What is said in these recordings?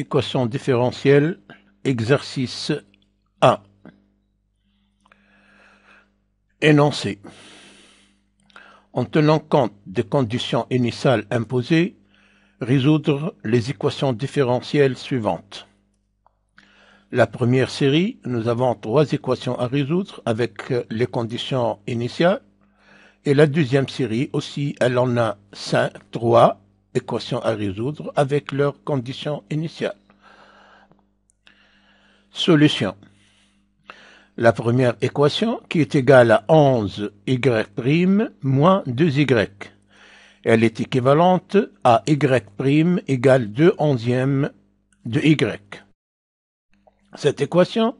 Équation différentielle, exercice A. Énoncé. En tenant compte des conditions initiales imposées, résoudre les équations différentielles suivantes. La première série, nous avons trois équations à résoudre avec les conditions initiales. Et la deuxième série aussi, elle en a cinq. Trois équations à résoudre avec leurs conditions initiales. Solution. La première équation qui est égale à 11y' moins 2y. Elle est équivalente à y' égale 2 onzièmes de y. Cette équation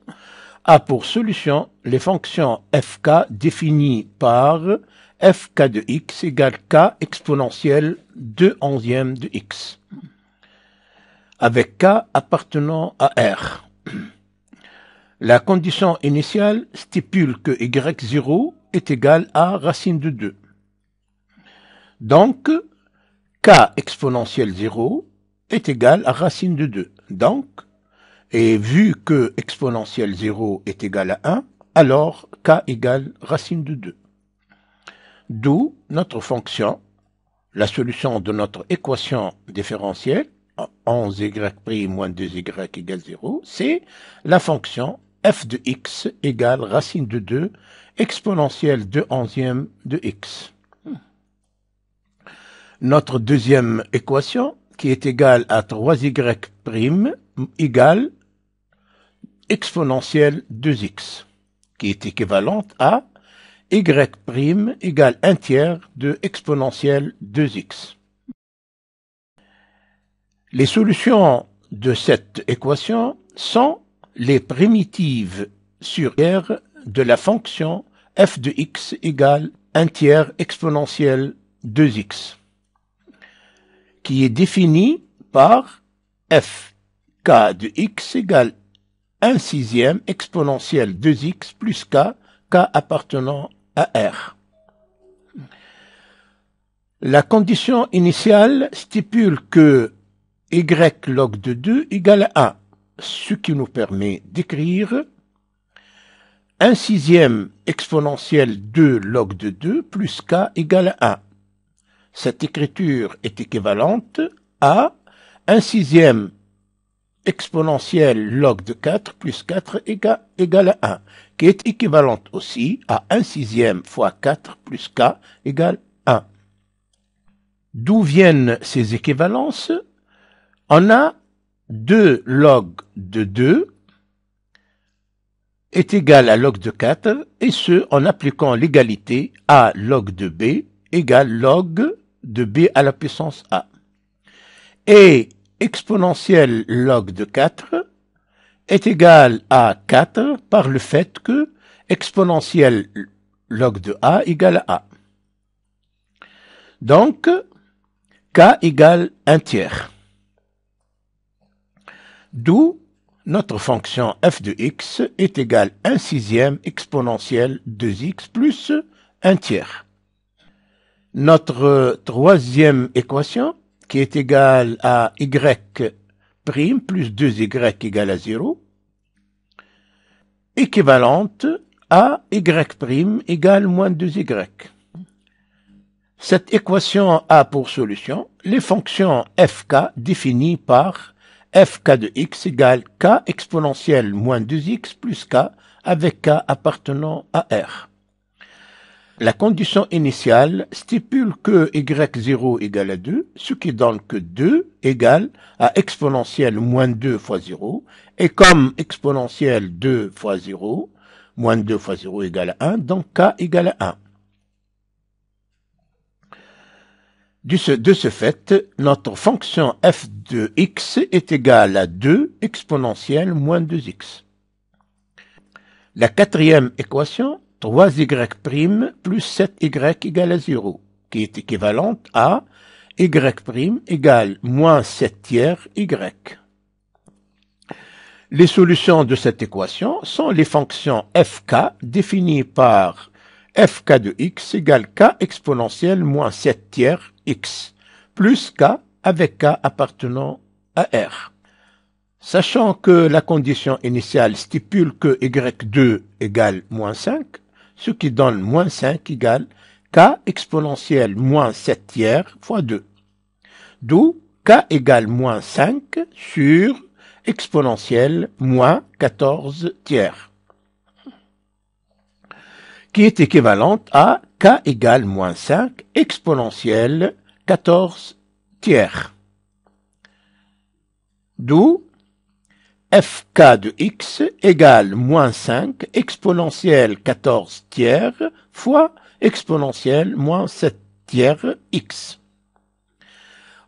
a pour solution les fonctions fk définies par fk de x égale k exponentielle 2 onzième de x, avec k appartenant à R. La condition initiale stipule que y0 est égal à racine de 2. Donc, k exponentielle 0 est égal à racine de 2. Donc, et vu que exponentielle 0 est égal à 1, alors k égale racine de 2. D'où notre fonction, la solution de notre équation différentielle 11y' moins 2y égale 0, c'est la fonction f de x égale racine de 2 exponentielle de 11e de x. Notre deuxième équation, qui est égale à 3y' égale exponentielle 2x, qui est équivalente à y' égale 1 tiers de exponentielle 2x. Les solutions de cette équation sont les primitives sur R de la fonction f de x égale 1 tiers exponentielle 2x, qui est définie par f k de x égale 1 sixième exponentielle 2x plus k, k appartenant la condition initiale stipule que y log de 2 égale à 1, ce qui nous permet d'écrire 1 sixième exponentielle 2 log de 2 plus k égale à 1. Cette écriture est équivalente à 1 sixième exponentielle log de 4 plus 4 égale, à 1, qui est équivalente aussi à 1 sixième fois 4 plus k égale 1. D'où viennent ces équivalences On a 2 log de 2 est égal à log de 4, et ce, en appliquant l'égalité a log de b égale log de b à la puissance a. Et exponentielle log de 4 est égale à 4 par le fait que exponentielle log de a égale à a. Donc, k égale 1 tiers. D'où notre fonction f de x est égale 1 sixième exponentielle 2x plus 1 tiers. Notre troisième équation qui est égal à y' prime plus 2y égale à 0, équivalente à y' prime égale moins 2y. Cette équation a pour solution les fonctions fk définies par fk de x égale k exponentielle moins 2x plus k avec k appartenant à R. La condition initiale stipule que y0 égale à 2, ce qui donne que 2 égale à exponentielle moins 2 fois 0, et comme exponentielle 2 fois 0, moins 2 fois 0 égale à 1, donc k égale à 1. De ce, fait, notre fonction f de x est égale à 2 exponentielle moins 2x. La quatrième équation 3y' plus 7y égale à 0, qui est équivalente à y' égale moins 7 tiers y. Les solutions de cette équation sont les fonctions fk définies par fk de x égale k exponentielle moins 7 tiers x, plus k avec k appartenant à R. Sachant que la condition initiale stipule que y2 égale moins 5, ce qui donne moins 5 égale k exponentielle moins 7 tiers fois 2. D'où k égale moins 5 sur exponentielle moins 14 tiers, qui est équivalente à k égale moins 5 exponentielle 14 tiers. D'où fk de x égale moins 5 exponentielle 14 tiers fois exponentielle moins 7 tiers x.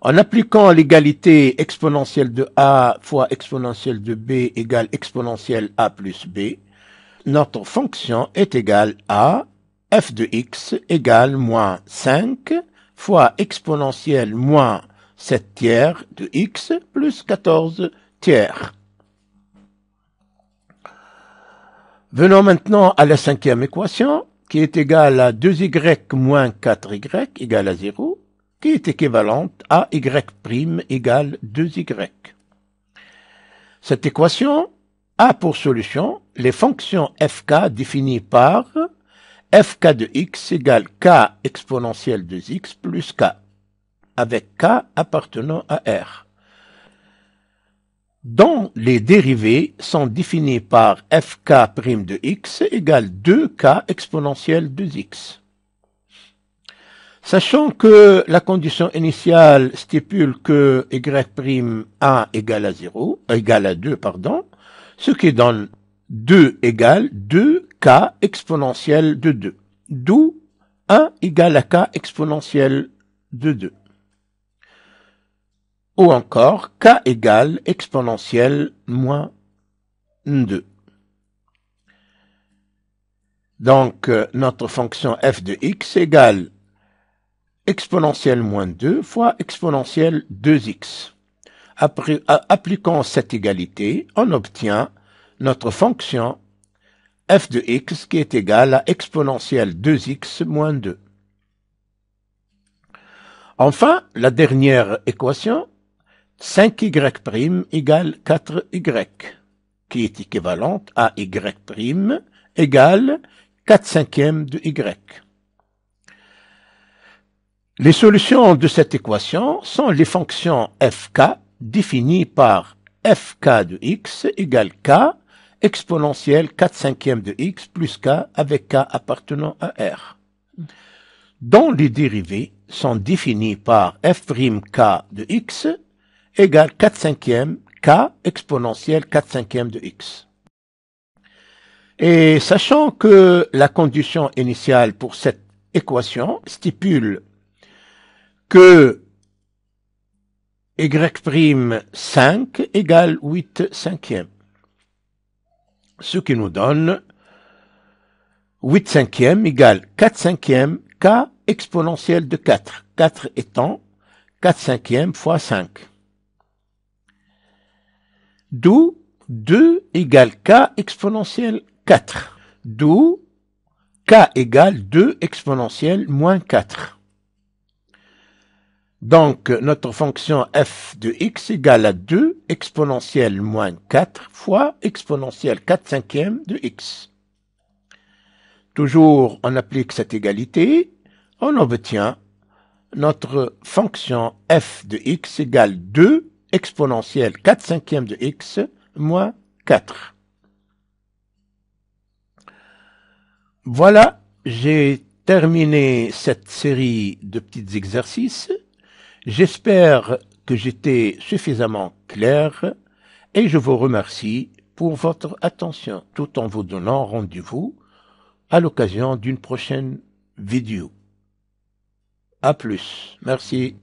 En appliquant l'égalité exponentielle de a fois exponentielle de b égale exponentielle a plus b, notre fonction est égale à f de x égale moins 5 fois exponentielle moins 7 tiers de x plus 14 tiers. Venons maintenant à la cinquième équation, qui est égale à 2y moins 4y égale à 0, qui est équivalente à y' égale 2y. Cette équation a pour solution les fonctions fk définies par fk de x égale k exponentielle de x plus k, avec k appartenant à R dont les dérivés sont définis par fk' de x égale 2k exponentielle de x. Sachant que la condition initiale stipule que y'1 égale à 0, à 2, pardon, ce qui donne 2 égale 2k exponentielle de 2, d'où 1 égale à k exponentielle de 2 ou encore k égale exponentielle moins 2. Donc, euh, notre fonction f de x égale exponentielle moins 2 fois exponentielle 2x. Après, appliquons cette égalité, on obtient notre fonction f de x qui est égale à exponentielle 2x moins 2. Enfin, la dernière équation 5y' égale 4y, qui est équivalente à y' égale 4 cinquièmes de y. Les solutions de cette équation sont les fonctions fk définies par fk de x égale k exponentielle 4 cinquièmes de x plus k avec k appartenant à R, dont les dérivées sont définies par k de x égale 4 cinquièmes k exponentielle 4 cinquièmes de x. Et sachant que la condition initiale pour cette équation stipule que y 5 égale 8 cinquièmes, ce qui nous donne 8 cinquièmes égale 4 cinquièmes k exponentielle de 4, 4 étant 4 cinquièmes fois 5. D'où 2 égale k exponentielle 4. D'où k égale 2 exponentielle moins 4. Donc, notre fonction f de x égale à 2 exponentielle moins 4 fois exponentielle 4 cinquième de x. Toujours, on applique cette égalité, on obtient notre fonction f de x égale 2 exponentielle 4 cinquièmes de x moins 4. Voilà, j'ai terminé cette série de petits exercices. J'espère que j'étais suffisamment clair et je vous remercie pour votre attention tout en vous donnant rendez-vous à l'occasion d'une prochaine vidéo. À plus. Merci.